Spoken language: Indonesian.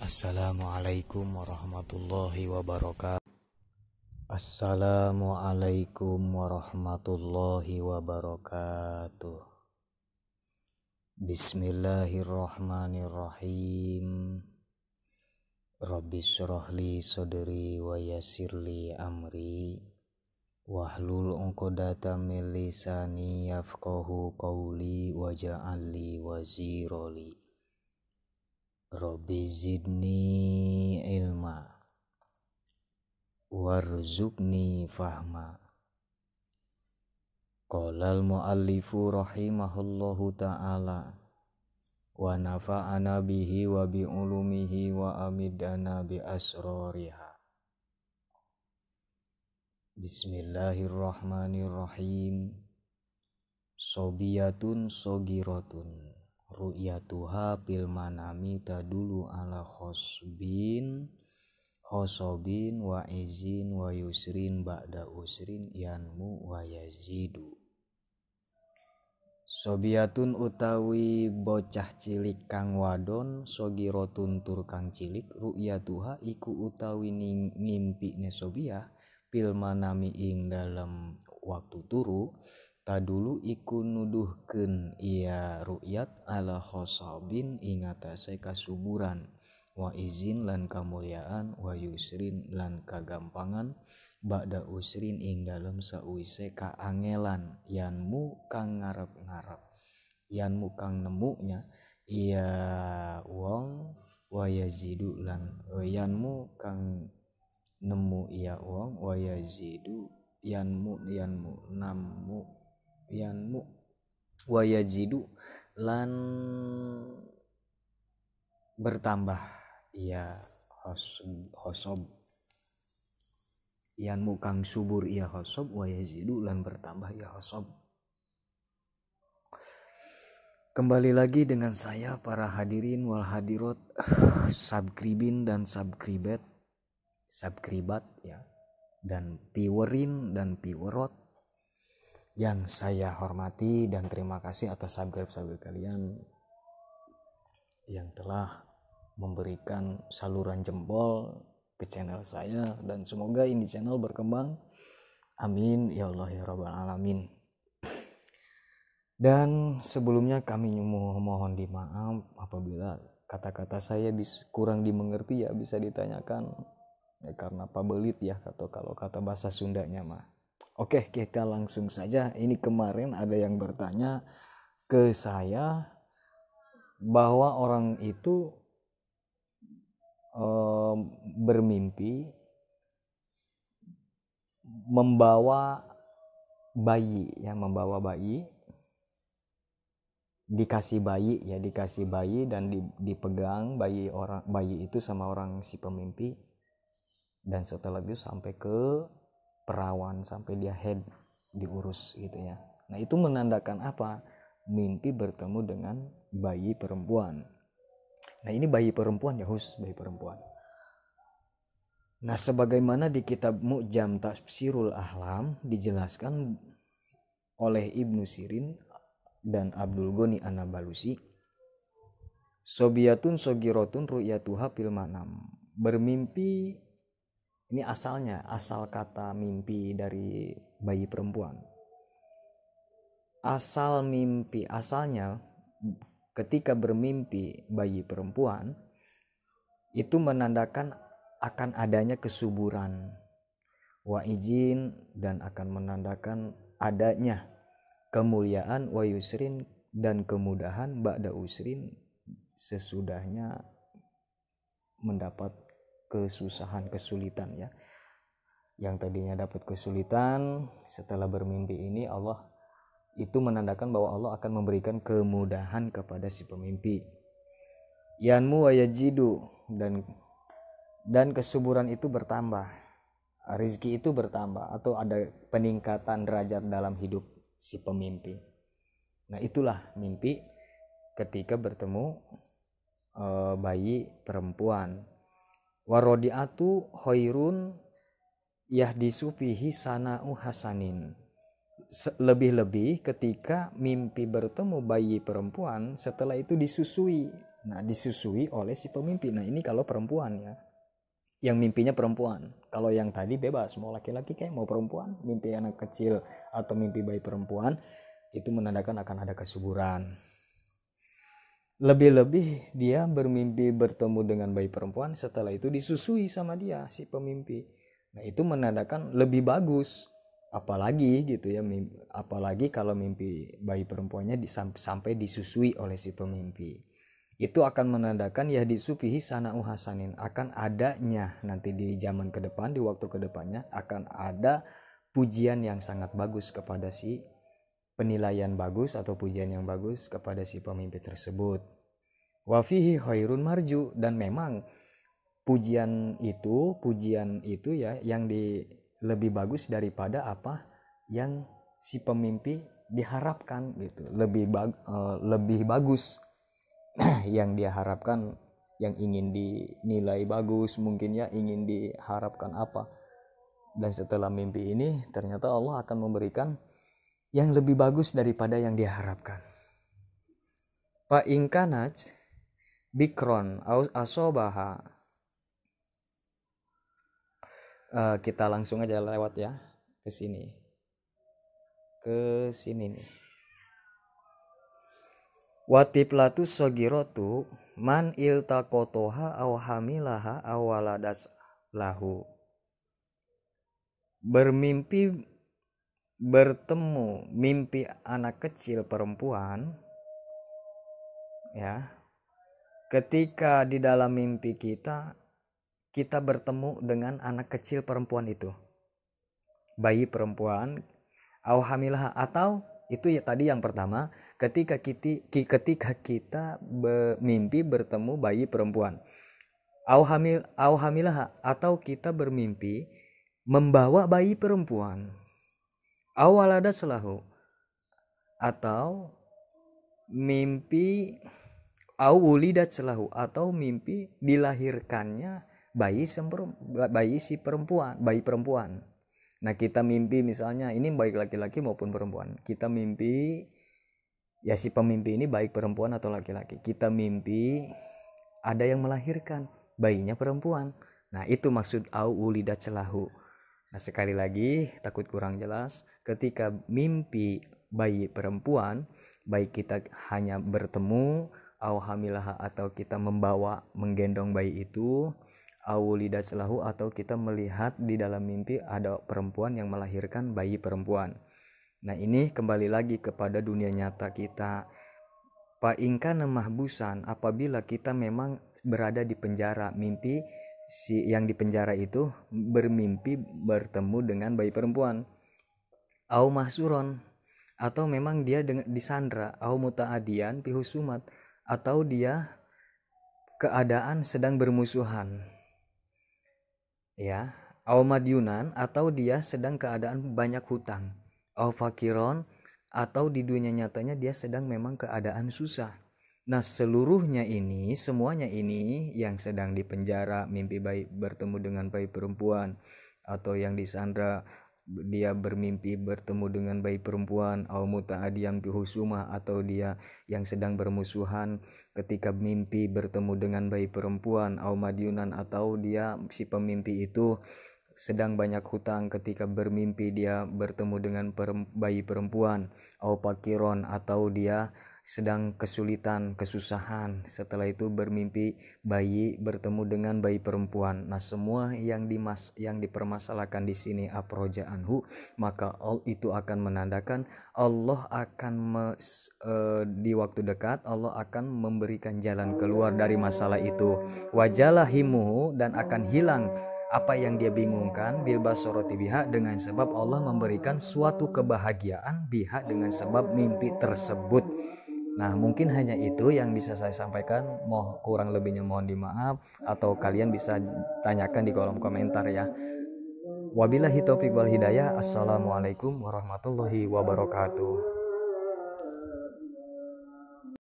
Assalamualaikum warahmatullahi wabarakatuh. Assalamualaikum warahmatullahi wabarakatuh. Bismillahirrahmanirrahim. Rabbi rohli sodri wa yasirli amri Wahlul unqadata milisani yafkohu yafqahu qawli wa ja'alli waziroli Rabbi zidni ilma Warzukni fahma Qolal muallifu rahimahullahu ta'ala wa nafa'ana bihi wa bi ulumihi wa amidana bi asrariha Bismillahirrahmanirrahim Sobiyatun sogiratun Ru'yatuha fil manami tadulu ala khosbin Khosobin wa izin wa yusrin ba'da usrin yanmu wa yazidu sobiatun utawi bocah cilik Ka wadon sogi rotun tur Kag cilik rukyya Tuhan iku utawi ngmpi ne sobbiah filmmanamiing dalam waktu turu tak dulu iku nuduhken ya ruyaat Allahhosho bin ingat atas kasubuuran wa izin lan kamumuliaan Wahyu sirrin lan kagampangan dan Ba'da usrin ing dalam dalem ka angelan, yanmu kang ngarep-ngarep. Yanmu kang nemunya iya wong wayazidu lan oh, yanmu kang nemu iya wong wayazidu yanmu yanmu namu yanmu wayazidu lan bertambah iya hosob Yan mukang subur ia khosob wa yazidu lan bertambah ia khosob. Kembali lagi dengan saya para hadirin wal hadirat subscribin dan subscribet subscribat ya dan piwerin dan piwerot yang saya hormati dan terima kasih atas subscribe-subscribe kalian yang telah memberikan saluran jempol ke channel saya dan semoga ini channel berkembang amin ya Allah ya Rabbal Alamin dan sebelumnya kami mohon dimaaf apabila kata-kata saya kurang dimengerti ya bisa ditanyakan ya, karena pabelit ya atau kalau kata bahasa Sundanya mah. Oke kita langsung saja ini kemarin ada yang bertanya ke saya bahwa orang itu um, bermimpi membawa bayi ya membawa bayi dikasih bayi ya dikasih bayi dan dipegang bayi orang bayi itu sama orang si pemimpi dan setelah itu sampai ke perawan sampai dia head diurus gitu ya nah itu menandakan apa mimpi bertemu dengan bayi perempuan Nah ini bayi perempuan ya khusus bayi perempuan. Nah sebagaimana di kitab Mu'jam Tafsirul Ahlam dijelaskan oleh Ibnu Sirin dan Abdul Goni Anabalusi Sobiatun sogirotun ru'yatuha fil manam. Bermimpi ini asalnya asal kata mimpi dari bayi perempuan. Asal mimpi asalnya ketika bermimpi bayi perempuan itu menandakan akan adanya kesuburan wa izin dan akan menandakan adanya kemuliaan wa yusrin dan kemudahan ba'da usrin sesudahnya mendapat kesusahan kesulitan ya yang tadinya dapat kesulitan setelah bermimpi ini Allah itu menandakan bahwa Allah akan memberikan kemudahan kepada si pemimpi. Yanmu wa dan dan kesuburan itu bertambah. Rizki itu bertambah atau ada peningkatan derajat dalam hidup si pemimpi. Nah, itulah mimpi ketika bertemu e, bayi perempuan. Warodiatu khairun yahdisu fihi sana'u hasanin lebih-lebih ketika mimpi bertemu bayi perempuan setelah itu disusui. Nah, disusui oleh si pemimpin. Nah, ini kalau perempuan ya. Yang mimpinya perempuan. Kalau yang tadi bebas, mau laki-laki kayak mau perempuan, mimpi anak kecil atau mimpi bayi perempuan itu menandakan akan ada kesuburan. Lebih-lebih dia bermimpi bertemu dengan bayi perempuan setelah itu disusui sama dia si pemimpi. Nah, itu menandakan lebih bagus apalagi gitu ya apalagi kalau mimpi bayi perempuannya sampai disusui oleh si pemimpi itu akan menandakan ya di sufihi sana uhasanin akan adanya nanti di zaman ke depan di waktu ke depannya akan ada pujian yang sangat bagus kepada si penilaian bagus atau pujian yang bagus kepada si pemimpi tersebut wafihi khairun marju dan memang pujian itu pujian itu ya yang di lebih bagus daripada apa yang si pemimpi diharapkan gitu lebih bag, uh, lebih bagus yang dia harapkan, yang ingin dinilai bagus mungkin ya ingin diharapkan apa dan setelah mimpi ini ternyata Allah akan memberikan yang lebih bagus daripada yang diharapkan Pak ingkanaj bikron asobaha uh, kita langsung aja lewat ya ke sini ke sini nih Watiplatu sogirotu man ilta kotoha awhamilaha awaladas lahu. Bermimpi bertemu mimpi anak kecil perempuan ya. Ketika di dalam mimpi kita kita bertemu dengan anak kecil perempuan itu. Bayi perempuan awhamilah atau itu ya tadi yang pertama ketika kita ketika kita be, bertemu bayi perempuan. Au atau kita bermimpi membawa bayi perempuan. Awal ada selahu atau mimpi au ulidat selahu atau mimpi dilahirkannya bayi sempurum, bayi si perempuan bayi perempuan nah kita mimpi misalnya ini baik laki-laki maupun perempuan kita mimpi ya si pemimpi ini baik perempuan atau laki-laki kita mimpi ada yang melahirkan bayinya perempuan nah itu maksud au ulida celahu nah sekali lagi takut kurang jelas ketika mimpi bayi perempuan baik kita hanya bertemu au hamilaha atau kita membawa menggendong bayi itu awulidat lahu atau kita melihat di dalam mimpi ada perempuan yang melahirkan bayi perempuan. Nah, ini kembali lagi kepada dunia nyata kita. Paingka mahbusan apabila kita memang berada di penjara, mimpi si yang di penjara itu bermimpi bertemu dengan bayi perempuan. Au mahsuron atau memang dia disandra, au mutaadian pihusumat atau dia keadaan sedang bermusuhan ya au madyunan atau dia sedang keadaan banyak hutang au fakiron atau di dunia nyatanya dia sedang memang keadaan susah nah seluruhnya ini semuanya ini yang sedang di penjara mimpi baik bertemu dengan baik perempuan atau yang disandra dia bermimpi bertemu dengan bayi perempuan yang muta'adiyan bihusuma atau dia yang sedang bermusuhan ketika mimpi bertemu dengan bayi perempuan atau madyunan atau dia si pemimpi itu sedang banyak hutang ketika bermimpi dia bertemu dengan bayi perempuan atau pakiron atau dia sedang kesulitan, kesusahan. Setelah itu bermimpi bayi bertemu dengan bayi perempuan. Nah, semua yang dimas yang dipermasalahkan di sini aproja anhu, maka all itu akan menandakan Allah akan me, uh, di waktu dekat Allah akan memberikan jalan keluar dari masalah itu. Wajalahimu dan akan hilang apa yang dia bingungkan Bilbasoroti soroti biha dengan sebab Allah memberikan suatu kebahagiaan biha dengan sebab mimpi tersebut. Nah, mungkin hanya itu yang bisa saya sampaikan. Mau kurang lebihnya mohon dimaaf atau kalian bisa tanyakan di kolom komentar ya. Wabillahi taufiq wal hidayah. Assalamualaikum warahmatullahi wabarakatuh.